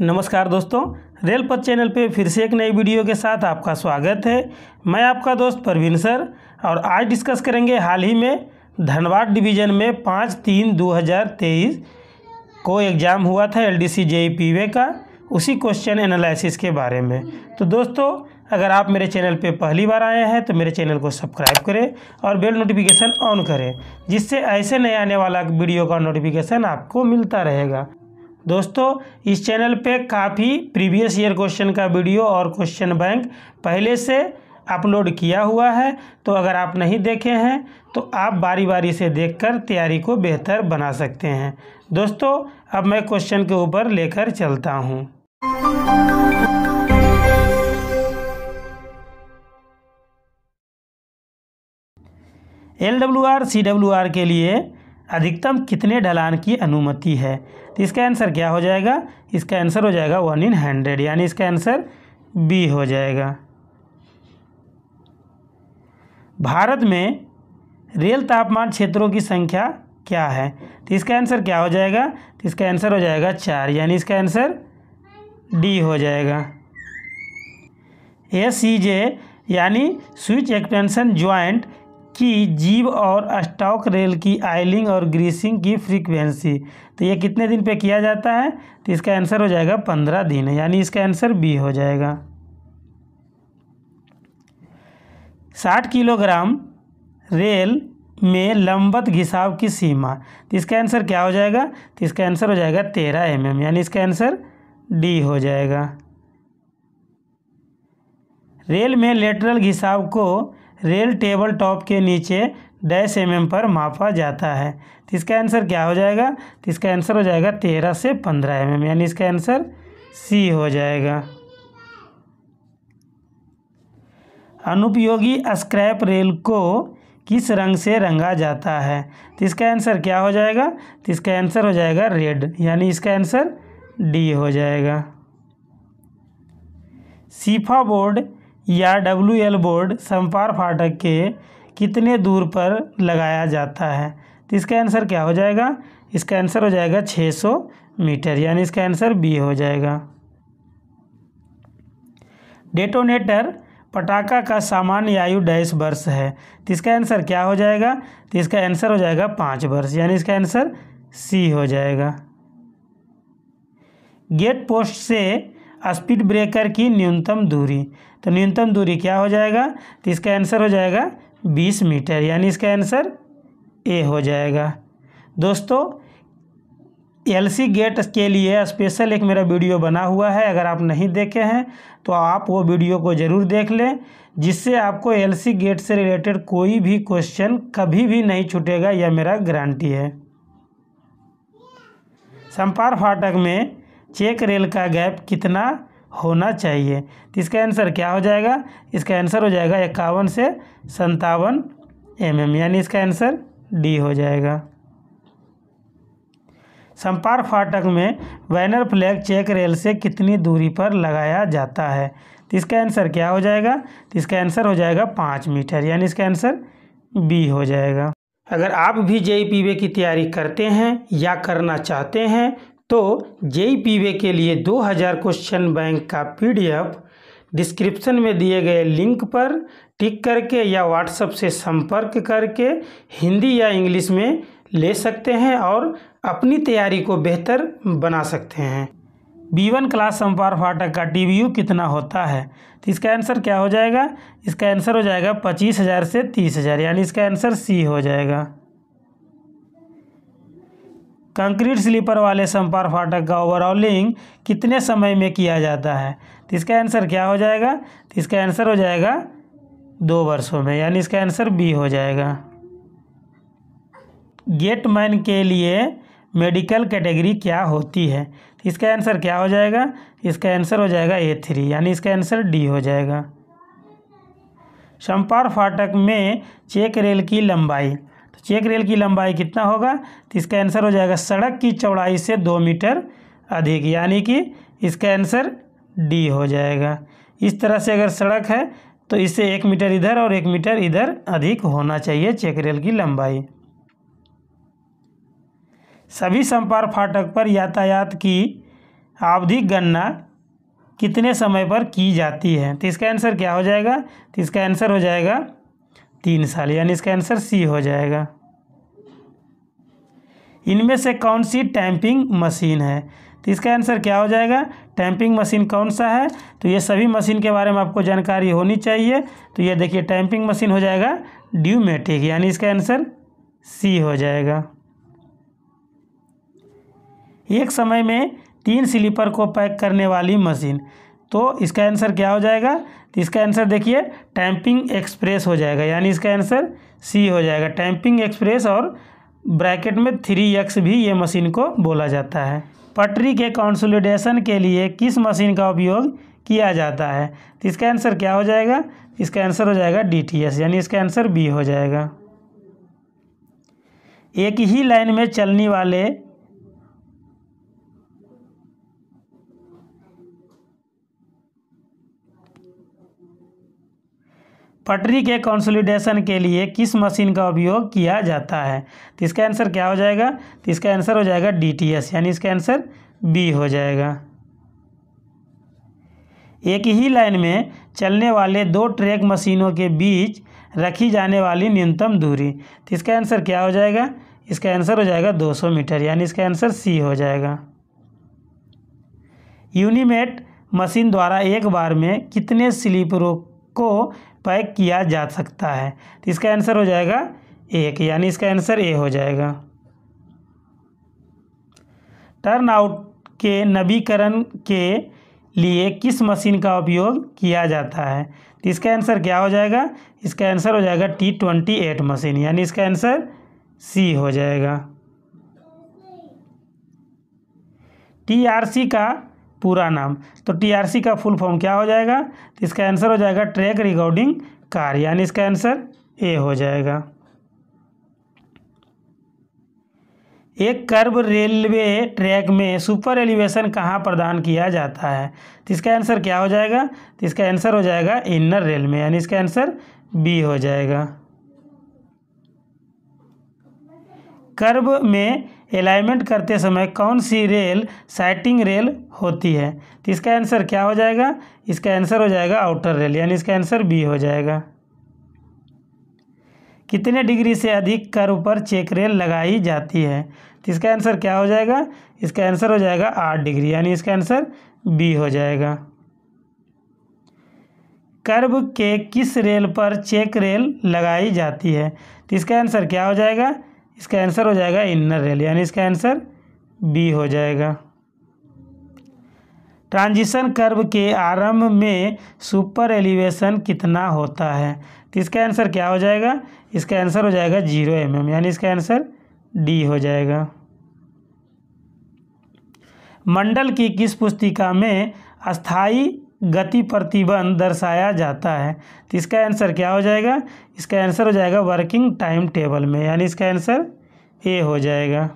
नमस्कार दोस्तों रेल पथ चैनल पे फिर से एक नई वीडियो के साथ आपका स्वागत है मैं आपका दोस्त परवीन सर और आज डिस्कस करेंगे हाल ही में धनबाद डिवीज़न में पाँच तीन दो हज़ार तेईस को एग्ज़ाम हुआ था L D C P way का उसी क्वेश्चन एनालिसिस के बारे में तो दोस्तों अगर आप मेरे चैनल पे पहली बार आए हैं तो मेरे चैनल को सब्सक्राइब करें और बेल नोटिफिकेशन ऑन करें जिससे ऐसे नए आने वाला वीडियो का नोटिफिकेशन आपको मिलता रहेगा दोस्तों इस चैनल पे काफ़ी प्रीवियस ईयर क्वेश्चन का वीडियो और क्वेश्चन बैंक पहले से अपलोड किया हुआ है तो अगर आप नहीं देखे हैं तो आप बारी बारी से देखकर तैयारी को बेहतर बना सकते हैं दोस्तों अब मैं क्वेश्चन के ऊपर लेकर चलता हूँ L W R C W R के लिए अधिकतम कितने ढलान की अनुमति है तो इसका आंसर क्या हो जाएगा इसका आंसर हो जाएगा वन इन हंड्रेड यानी इसका आंसर बी हो जाएगा भारत में रेल तापमान क्षेत्रों की संख्या क्या है तो इसका आंसर क्या हो जाएगा तो इसका आंसर हो जाएगा चार यानी इसका आंसर डी हो जाएगा एस सी जे यानी स्विच एक्सटेंशन ज्वाइंट कि जीव और स्टॉक रेल की आइलिंग और ग्रीसिंग की फ्रीक्वेंसी तो ये कितने दिन पे किया जाता है तो इसका आंसर हो जाएगा पंद्रह दिन यानी इसका आंसर बी हो जाएगा साठ किलोग्राम रेल में लंबत घिसाव की सीमा तो इसका आंसर क्या हो जाएगा तो इसका आंसर हो जाएगा तेरह एम mm, यानी इसका आंसर डी हो जाएगा रेल में लेटरल घिसाव को रेल टेबल टॉप के नीचे डैश एम mm पर मापा जाता है तो इसका आंसर क्या हो जाएगा तो इसका आंसर हो जाएगा तेरह से पंद्रह एम mm, यानी इसका आंसर सी हो जाएगा अनुपयोगी स्क्रैप रेल को किस रंग से रंगा जाता है तो इसका आंसर क्या हो जाएगा तो इसका आंसर हो जाएगा रेड यानी इसका आंसर डी हो जाएगा सीफा बोर्ड या डब्ल्यू एल बोर्ड संपार फाटक के कितने दूर पर लगाया जाता है तो इसका आंसर क्या हो जाएगा इसका आंसर हो जाएगा 600 मीटर यानी इसका आंसर बी हो जाएगा डेटोनेटर पटाखा का सामान्य आयु डैस वर्ष है तो इसका आंसर क्या हो जाएगा तो इसका आंसर हो जाएगा पाँच वर्ष यानी इसका आंसर सी हो जाएगा गेट पोस्ट से स्पीड ब्रेकर की न्यूनतम दूरी तो न्यूनतम दूरी क्या हो जाएगा तो इसका आंसर हो जाएगा बीस मीटर यानी इसका आंसर ए हो जाएगा दोस्तों एलसी गेट के लिए स्पेशल एक मेरा वीडियो बना हुआ है अगर आप नहीं देखे हैं तो आप वो वीडियो को ज़रूर देख लें जिससे आपको एलसी गेट से रिलेटेड कोई भी क्वेश्चन कभी भी नहीं छूटेगा यह मेरा गारंटी है संपार फाटक में चेक रेल का गैप कितना होना चाहिए तो इसका आंसर क्या हो जाएगा इसका आंसर हो जाएगा इक्यावन से संतावन एम mm, यानी इसका आंसर डी हो जाएगा संपार फाटक में बैनर फ्लैग चेक रेल से कितनी दूरी पर लगाया जाता है तो इसका आंसर क्या हो जाएगा तो इसका आंसर हो जाएगा पाँच मीटर यानी इसका आंसर बी हो जाएगा अगर आप भी जेई पी की तैयारी करते हैं या करना चाहते हैं तो जेई पीवे के लिए 2000 क्वेश्चन बैंक का पीडीएफ डिस्क्रिप्शन में दिए गए लिंक पर टिक करके या व्हाट्सएप से संपर्क करके हिंदी या इंग्लिश में ले सकते हैं और अपनी तैयारी को बेहतर बना सकते हैं बी वन क्लास संपार फाटक का टी वी यू कितना होता है तो इसका आंसर क्या हो जाएगा इसका आंसर हो जाएगा पच्चीस हज़ार से तीस हज़ार यानी इसका आंसर सी हो जाएगा कंक्रीट स्लीपर वाले संपार फाटक का ओवरऑलिंग कितने समय में किया जाता है तो इसका आंसर क्या हो जाएगा तो इसका आंसर हो जाएगा दो वर्षों में यानी इसका आंसर बी हो जाएगा गेट मैन के लिए मेडिकल कैटेगरी क्या होती है तो इसका आंसर क्या हो जाएगा इसका आंसर हो जाएगा ए थ्री यानी इसका आंसर डी हो जाएगा शंपार फाटक में चेक रेल की लंबाई तो चेक रेल की लंबाई कितना होगा तो इसका आंसर हो जाएगा सड़क की चौड़ाई से दो मीटर अधिक यानी कि इसका आंसर डी हो जाएगा इस तरह से अगर सड़क है तो इससे एक मीटर इधर और एक मीटर इधर अधिक होना चाहिए चेक रेल की लंबाई सभी संपार फाटक पर यातायात की आवधिक गणना कितने समय पर की जाती है तो इसका आंसर क्या हो जाएगा तो इसका आंसर हो जाएगा तीन साल यानी इसका आंसर सी हो जाएगा इनमें से कौन सी टैंपिंग मशीन है तो इसका आंसर क्या हो जाएगा टैंपिंग मशीन कौन सा है तो ये सभी मशीन के बारे में आपको जानकारी होनी चाहिए तो ये देखिए टैंपिंग मशीन हो जाएगा ड्यूमेटिक यानी इसका आंसर सी हो जाएगा एक समय में तीन स्लीपर को पैक करने वाली मशीन तो इसका आंसर क्या हो जाएगा तो इसका आंसर देखिए टैंपिंग एक्सप्रेस हो जाएगा यानी इसका आंसर सी हो जाएगा टैंपिंग एक्सप्रेस और ब्रैकेट में थ्री एक्स भी ये मशीन को बोला जाता है पटरी के कॉन्सोलिडेशन के लिए किस मशीन का उपयोग किया जाता है तो इसका आंसर क्या हो जाएगा इसका आंसर हो जाएगा डी टी एस यानी इसका आंसर बी हो जाएगा एक ही लाइन में चलने वाले पटरी के कंसोलिडेशन के लिए किस मशीन का उपयोग किया जाता है तो इसका आंसर क्या हो जाएगा तो इसका आंसर हो जाएगा डीटीएस यानी इसका आंसर बी हो जाएगा एक ही लाइन में चलने वाले दो ट्रैक मशीनों के बीच रखी जाने वाली न्यूनतम दूरी तो इसका आंसर क्या हो जाएगा इसका आंसर हो जाएगा 200 मीटर यानी इसका आंसर सी हो जाएगा यूनिमेट मशीन द्वारा एक बार में कितने स्लीपरों को पैक किया जा सकता है तो इसका आंसर हो जाएगा एक यानी इसका आंसर ए हो जाएगा टर्न आउट के नवीकरण के लिए किस मशीन का उपयोग किया जाता है तो इसका आंसर क्या हो जाएगा इसका आंसर हो जाएगा टी ट्वेंटी एट मशीन यानी इसका आंसर सी हो जाएगा टीआरसी का पूरा नाम तो टीआरसी का फुल फॉर्म क्या हो जाएगा तो इसका आंसर हो जाएगा ट्रैक रिकॉर्डिंग कार यानी इसका आंसर ए हो जाएगा एक कर्ब रेलवे ट्रैक में सुपर एलिवेशन कहाँ प्रदान किया जाता है तो इसका आंसर क्या हो जाएगा तो इसका आंसर हो जाएगा इनर रेल में यानी इसका आंसर बी हो जाएगा कर्ब में अलाइनमेंट करते समय कौन सी रेल साइटिंग रेल होती है तो इसका आंसर क्या हो जाएगा इसका आंसर हो जाएगा आउटर रेल यानी इसका आंसर बी हो जाएगा कितने डिग्री से अधिक कर ऊपर चेक रेल लगाई जाती है तो इसका आंसर क्या हो जाएगा इसका आंसर हो जाएगा आठ डिग्री यानी इसका आंसर बी हो जाएगा कर्व के किस रेल पर चेक रेल लगाई जाती है तो इसका आंसर क्या हो जाएगा इसका आंसर हो जाएगा इनर रेल यानी इसका आंसर बी हो जाएगा ट्रांजिशन कर्व के आरंभ में सुपर एलिवेशन कितना होता है तो इसका आंसर क्या हो जाएगा इसका आंसर हो जाएगा जीरो एम mm, यानी इसका आंसर डी हो जाएगा मंडल की किस पुस्तिका में अस्थाई गति प्रतिबंध दर्शाया जाता है तो इसका आंसर क्या हो जाएगा इसका आंसर हो जाएगा वर्किंग टाइम टेबल में यानी इसका आंसर ए हो जाएगा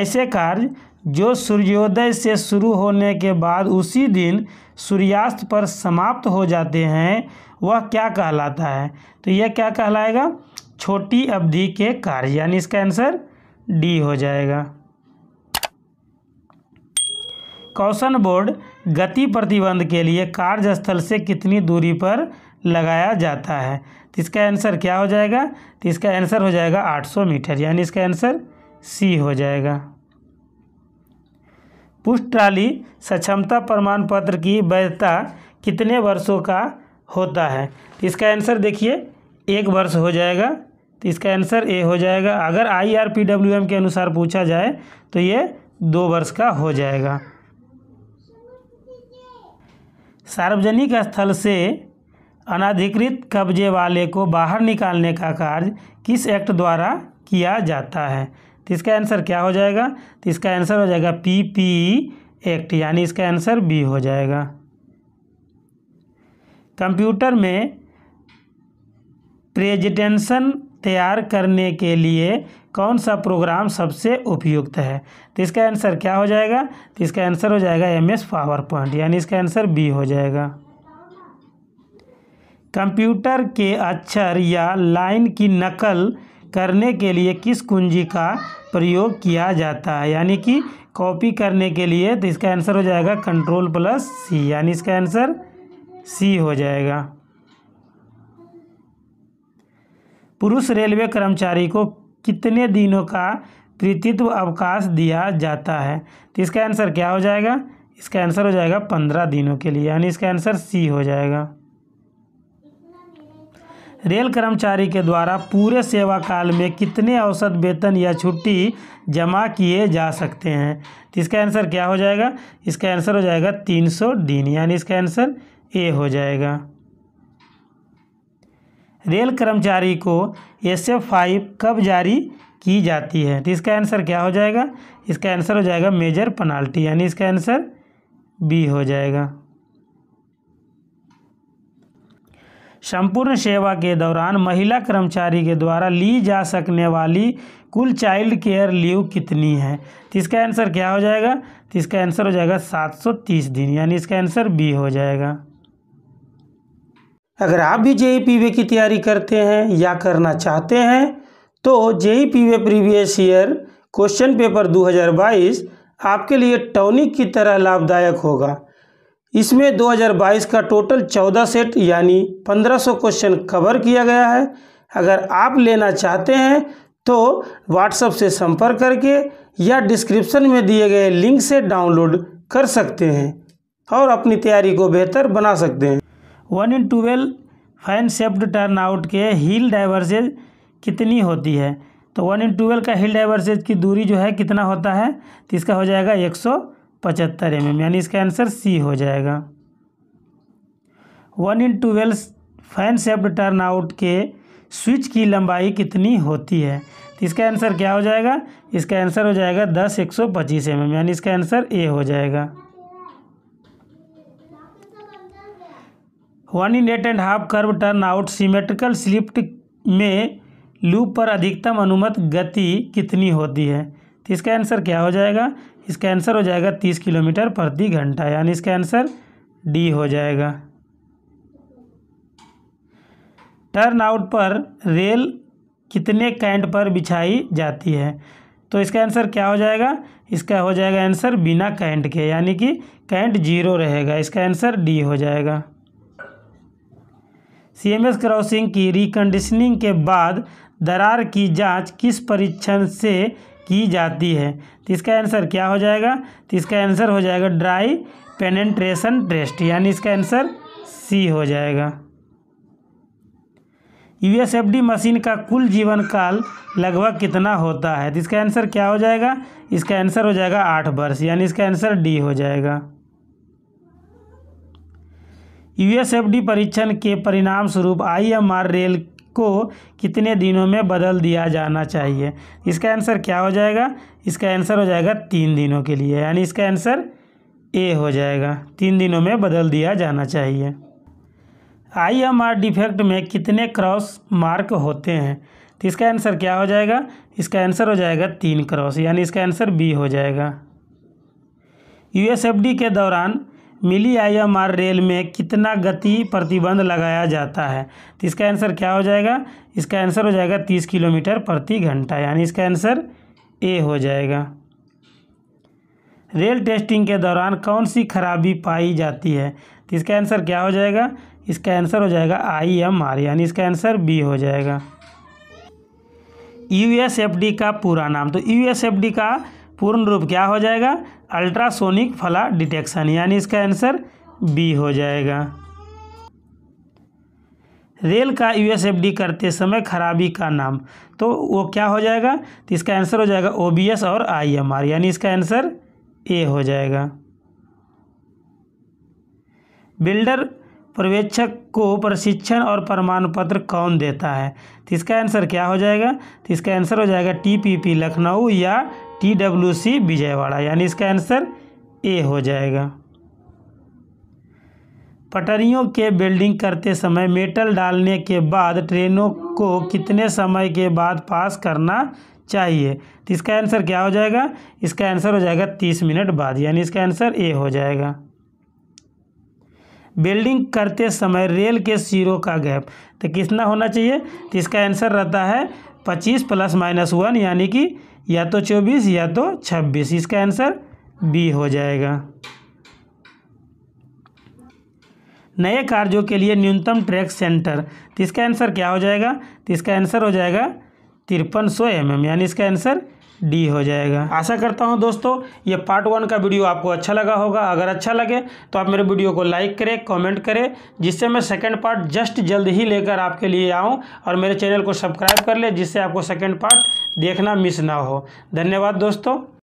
ऐसे कार्य जो सूर्योदय से शुरू होने के बाद उसी दिन सूर्यास्त पर समाप्त हो जाते हैं वह क्या कहलाता है तो यह क्या कहलाएगा छोटी अवधि के कार्य यानी इसका आंसर डी हो जाएगा कौशन बोर्ड गति प्रतिबंध के लिए कार्यस्थल से कितनी दूरी पर लगाया जाता है तो इसका आंसर क्या हो जाएगा तो इसका आंसर हो जाएगा 800 मीटर यानी इसका आंसर सी हो जाएगा पुष्ट ट्राली सक्षमता प्रमाण पत्र की वैधता कितने वर्षों का होता है तो इसका आंसर देखिए एक वर्ष हो जाएगा तो इसका आंसर ए हो जाएगा अगर I R P W M के अनुसार पूछा जाए तो ये दो वर्ष का हो जाएगा सार्वजनिक स्थल से अनाधिकृत कब्जे वाले को बाहर निकालने का कार्य किस एक्ट द्वारा किया जाता है तो इसका आंसर क्या हो जाएगा तो इसका आंसर हो जाएगा पी पी एक्ट यानी इसका आंसर बी हो जाएगा कंप्यूटर में प्रेजेंटेशन तैयार करने के लिए कौन सा प्रोग्राम सबसे उपयुक्त है तो इसका आंसर क्या हो जाएगा तो इसका आंसर हो जाएगा एम एस पावर पॉइंट यानी इसका आंसर बी हो जाएगा कंप्यूटर के अक्षर या लाइन की नकल करने के लिए किस कुंजी का प्रयोग किया जाता है यानी कि कॉपी करने के लिए तो इसका आंसर हो जाएगा कंट्रोल प्लस सी यानी इसका आंसर सी हो जाएगा पुरुष रेलवे कर्मचारी को कितने दिनों का कृतित्व अवकाश दिया जाता है तो इसका आंसर क्या हो जाएगा इसका आंसर हो जाएगा पंद्रह दिनों के लिए यानी इसका आंसर सी हो जाएगा रेल कर्मचारी के द्वारा पूरे सेवा काल में कितने औसत वेतन या छुट्टी जमा किए जा सकते हैं तो इसका आंसर क्या हो जाएगा इसका आंसर हो जाएगा तीन सौ दिन यानी इसका आंसर ए हो जाएगा रेल कर्मचारी को एस एफ फाइव कब जारी की जाती है तो इसका आंसर क्या हो जाएगा इसका आंसर हो जाएगा मेजर पेनाल्टी यानी इसका आंसर बी हो जाएगा संपूर्ण सेवा के दौरान महिला कर्मचारी के द्वारा ली जा सकने वाली कुल चाइल्ड केयर लीव कितनी है तो इसका आंसर क्या हो जाएगा तो इसका आंसर हो जाएगा 730 दिन यानी इसका आंसर बी हो जाएगा अगर आप भी जे ई की तैयारी करते हैं या करना चाहते हैं तो J E previous year question paper 2022 आपके लिए टॉनिक की तरह लाभदायक होगा इसमें 2022 का टोटल 14 सेट यानी 1500 क्वेश्चन कवर किया गया है अगर आप लेना चाहते हैं तो व्हाट्सएप से संपर्क करके या डिस्क्रिप्शन में दिए गए लिंक से डाउनलोड कर सकते हैं और अपनी तैयारी को बेहतर बना सकते हैं one in twelve fan shaped turn out के हील डाइवर्सेज कितनी होती है तो वन इन ट्वेल्व का हील डाइवर्सेज की दूरी जो है कितना होता है तो इसका हो जाएगा एक सौ पचहत्तर एम एम यानी इसका आंसर सी हो जाएगा one in twelve fan shaped turn out के स्विच की लंबाई कितनी होती है तो इसका आंसर क्या हो जाएगा इसका आंसर हो जाएगा दस एक सौ पच्चीस एम एम यानी इसका आंसर ए हो जाएगा one in eight and half curve turn out symmetrical split में लूप पर अधिकतम अनुमत गति कितनी होती है तो इसका आंसर क्या हो जाएगा इसका आंसर हो जाएगा तीस किलोमीटर प्रति घंटा यानी इसका आंसर डी हो जाएगा टर्न आउट पर रेल कितने कैंट पर बिछाई जाती है तो इसका आंसर क्या हो जाएगा इसका हो जाएगा आंसर बिना कैंट के यानी कि कैंट जीरो रहेगा इसका आंसर डी हो जाएगा सीएमएस क्रॉसिंग की रिकंडीशनिंग के बाद दरार की जांच किस परीक्षण से की जाती है तो इसका आंसर क्या हो जाएगा तो इसका आंसर हो जाएगा ड्राई पेनेट्रेशन टेस्ट यानी इसका आंसर सी हो जाएगा यूएसएफडी मशीन का कुल जीवन काल लगभग कितना होता है तो इसका आंसर क्या हो जाएगा इसका आंसर हो जाएगा आठ वर्ष यानी इसका आंसर डी हो जाएगा यूएसएफडी परीक्षण के परिणाम स्वरूप आईएमआर रेल को कितने दिनों में बदल दिया जाना चाहिए इसका आंसर क्या हो जाएगा इसका आंसर हो जाएगा तीन दिनों के लिए यानी इसका आंसर ए हो जाएगा तीन दिनों में बदल दिया जाना चाहिए आईएमआर डिफेक्ट में कितने क्रॉस मार्क होते हैं तो इसका आंसर क्या हो जाएगा इसका आंसर हो जाएगा तीन क्रॉस यानी इसका आंसर बी हो जाएगा यूएसएफडी के दौरान मिली आई एम आर रेल में कितना गति प्रतिबंध लगाया जाता है तो इसका आंसर क्या हो जाएगा इसका आंसर हो जाएगा तीस किलोमीटर प्रति घंटा यानी इसका आंसर ए हो जाएगा रेल टेस्टिंग के दौरान कौन सी खराबी पाई जाती है तो इसका आंसर क्या हो जाएगा इसका आंसर हो जाएगा आई एम आर यानी इसका आंसर बी हो जाएगा यू एस एफ डी का पूरा नाम तो यू एस एफ डी का पूर्ण रूप क्या हो जाएगा अल्ट्रासोनिक फला डिटेक्शन यानी इसका आंसर बी हो जाएगा रेल का यूएसएफडी करते समय खराबी का नाम तो वो क्या हो जाएगा तो इसका आंसर हो जाएगा ओबीएस और आईएमआर यानी इसका आंसर ए हो जाएगा बिल्डर पर्यवेक्षक को प्रशिक्षण और प्रमाण पत्र कौन देता है तो इसका आंसर क्या हो जाएगा तो इसका आंसर हो जाएगा टीपीपी लखनऊ या टीडब्ल्यूसी विजयवाड़ा यानी इसका आंसर ए हो जाएगा पटरियों के बिल्डिंग करते समय मेटल डालने के बाद ट्रेनों को कितने समय के बाद पास करना चाहिए तो इसका आंसर क्या हो जाएगा इसका आंसर हो जाएगा तीस मिनट बाद यानी इसका आंसर ए हो जाएगा वेल्डिंग करते समय रेल के सिरों का गैप तो कितना होना चाहिए तो इसका आंसर रहता है पच्चीस प्लस माइनस वन यानी कि या तो चौबीस या तो छब्बीस इसका आंसर बी हो जाएगा नए कार्यों के लिए न्यूनतम ट्रैक सेंटर तो इसका आंसर क्या हो जाएगा तो इसका आंसर हो जाएगा तिरपन सौ एम एम यानी इसका आंसर डी हो जाएगा आशा करता हूँ दोस्तों ये पार्ट वन का वीडियो आपको अच्छा लगा होगा अगर अच्छा लगे तो आप मेरे वीडियो को लाइक करें कमेंट करें जिससे मैं सेकेंड पार्ट जस्ट जल्द ही लेकर आपके लिए आऊँ और मेरे चैनल को सब्सक्राइब कर ले जिससे आपको सेकेंड पार्ट देखना मिस ना हो धन्यवाद दोस्तों